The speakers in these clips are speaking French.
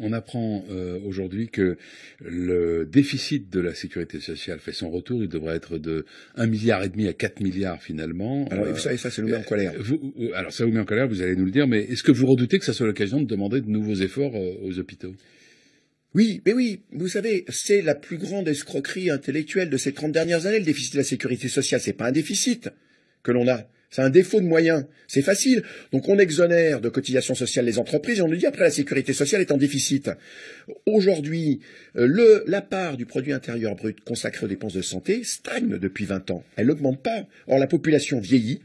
On apprend euh, aujourd'hui que le déficit de la sécurité sociale fait son retour. Il devrait être de un milliard et demi à 4 milliards finalement. Alors, ça, ça, met en euh, colère. Vous, euh, alors, ça vous met en colère, vous allez nous le dire, mais est-ce que vous redoutez que ça soit l'occasion de demander de nouveaux efforts aux hôpitaux oui, mais oui, vous savez, c'est la plus grande escroquerie intellectuelle de ces 30 dernières années, le déficit de la sécurité sociale. C'est pas un déficit que l'on a. C'est un défaut de moyens. C'est facile. Donc on exonère de cotisations sociales les entreprises et on nous dit après la sécurité sociale est en déficit. Aujourd'hui, euh, la part du produit intérieur brut consacré aux dépenses de santé stagne depuis 20 ans. Elle n'augmente pas. Or la population vieillit.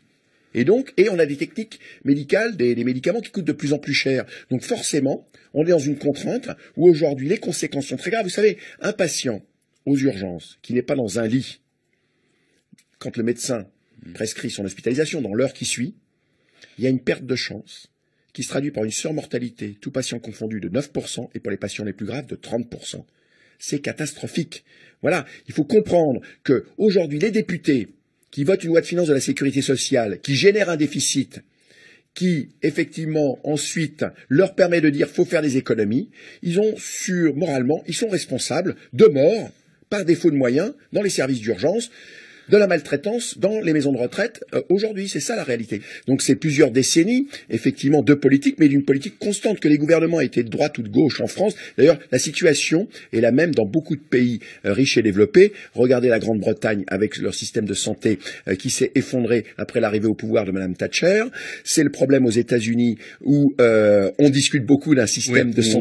Et donc, et on a des techniques médicales, des médicaments qui coûtent de plus en plus cher. Donc forcément, on est dans une contrainte où aujourd'hui les conséquences sont très graves. Vous savez, un patient aux urgences qui n'est pas dans un lit, quand le médecin Mm. prescrit son hospitalisation dans l'heure qui suit, il y a une perte de chance qui se traduit par une surmortalité, tout patient confondu, de 9% et pour les patients les plus graves de 30%. C'est catastrophique. Voilà, il faut comprendre que aujourd'hui les députés qui votent une loi de finances de la sécurité sociale, qui génère un déficit, qui effectivement ensuite leur permet de dire faut faire des économies, ils ont sur moralement, ils sont responsables de morts par défaut de moyens dans les services d'urgence de la maltraitance dans les maisons de retraite euh, aujourd'hui. C'est ça la réalité. Donc c'est plusieurs décennies, effectivement, de politique, mais d'une politique constante que les gouvernements étaient de droite ou de gauche en France. D'ailleurs, la situation est la même dans beaucoup de pays euh, riches et développés. Regardez la Grande-Bretagne avec leur système de santé euh, qui s'est effondré après l'arrivée au pouvoir de Mme Thatcher. C'est le problème aux États-Unis où on discute beaucoup d'un système de santé.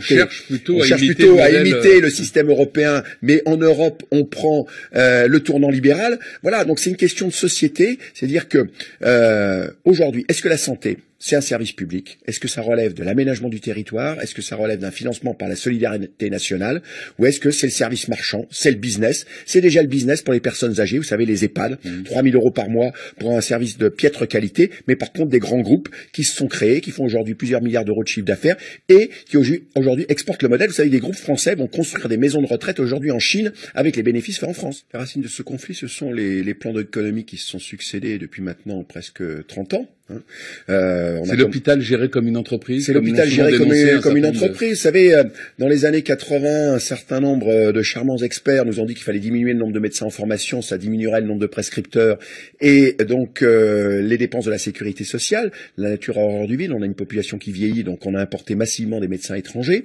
on cherche plutôt à imiter le système européen, mais en Europe, on prend le tournant libéral. Voilà, donc c'est une question de société, c'est-à-dire que euh, aujourd'hui, est-ce que la santé c'est un service public. Est-ce que ça relève de l'aménagement du territoire Est-ce que ça relève d'un financement par la solidarité nationale Ou est-ce que c'est le service marchand C'est le business C'est déjà le business pour les personnes âgées, vous savez, les EHPAD, mhm. trois 3000 euros par mois pour un service de piètre qualité, mais par contre des grands groupes qui se sont créés, qui font aujourd'hui plusieurs milliards d'euros de chiffre d'affaires et qui aujourd'hui exportent le modèle. Vous savez, des groupes français vont construire des maisons de retraite aujourd'hui en Chine avec les bénéfices faits en France. La racine de ce conflit, ce sont les, les plans d'économie qui se sont succédés depuis maintenant presque 30 ans Hein. Euh, c'est l'hôpital géré comme une entreprise. C'est l'hôpital géré comme, une, comme une entreprise. Vous savez, euh, dans les années 80, un certain nombre euh, de charmants experts nous ont dit qu'il fallait diminuer le nombre de médecins en formation, ça diminuerait le nombre de prescripteurs et donc les dépenses de la sécurité sociale. La nature a horreur du vide. On a une population qui vieillit, donc on a importé massivement des médecins étrangers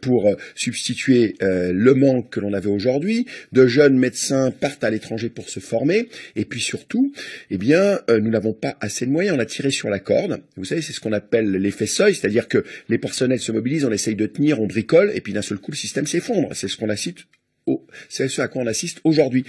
pour substituer le manque que l'on avait aujourd'hui. De jeunes médecins partent à l'étranger pour se former et puis surtout, eh bien, nous n'avons pas assez de moyens sur la corde. Vous savez, c'est ce qu'on appelle l'effet seuil, c'est-à-dire que les personnels se mobilisent, on essaye de tenir, on bricole, et puis d'un seul coup, le système s'effondre. C'est ce qu'on assiste, c'est ce à quoi on assiste aujourd'hui.